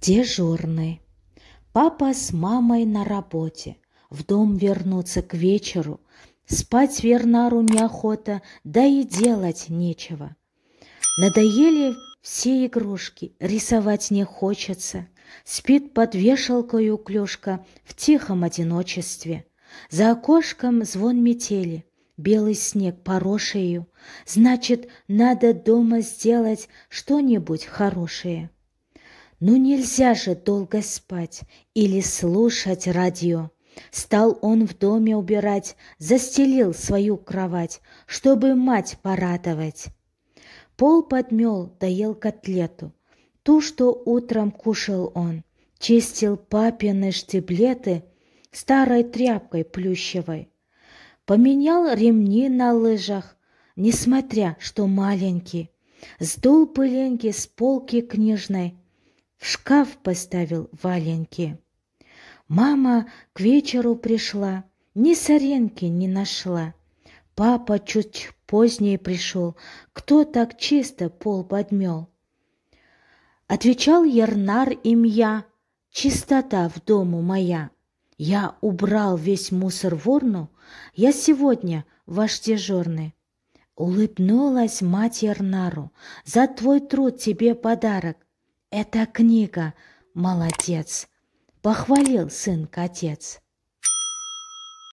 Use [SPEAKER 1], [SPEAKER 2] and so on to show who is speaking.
[SPEAKER 1] Дежурный. Папа с мамой на работе. В дом вернуться к вечеру. Спать Вернару неохота, да и делать нечего. Надоели все игрушки, рисовать не хочется. Спит под вешалкой клюшка в тихом одиночестве. За окошком звон метели, белый снег порошею. Значит, надо дома сделать что-нибудь хорошее. Ну нельзя же долго спать или слушать радио. Стал он в доме убирать, застелил свою кровать, чтобы мать порадовать. Пол подмел, доел котлету, ту, что утром кушал он, чистил папины штиблеты старой тряпкой плющевой. Поменял ремни на лыжах, несмотря что маленький, сдул пыленьки с полки книжной – в шкаф поставил валенки. Мама к вечеру пришла, ни соренки не нашла. Папа чуть позднее пришел, кто так чисто пол подмел? Отвечал Ернар им я, чистота в дому моя. Я убрал весь мусор в урну, я сегодня ваш дежурный. Улыбнулась мать Ернару, за твой труд тебе подарок. «Это книга, молодец!» — похвалил сынка отец.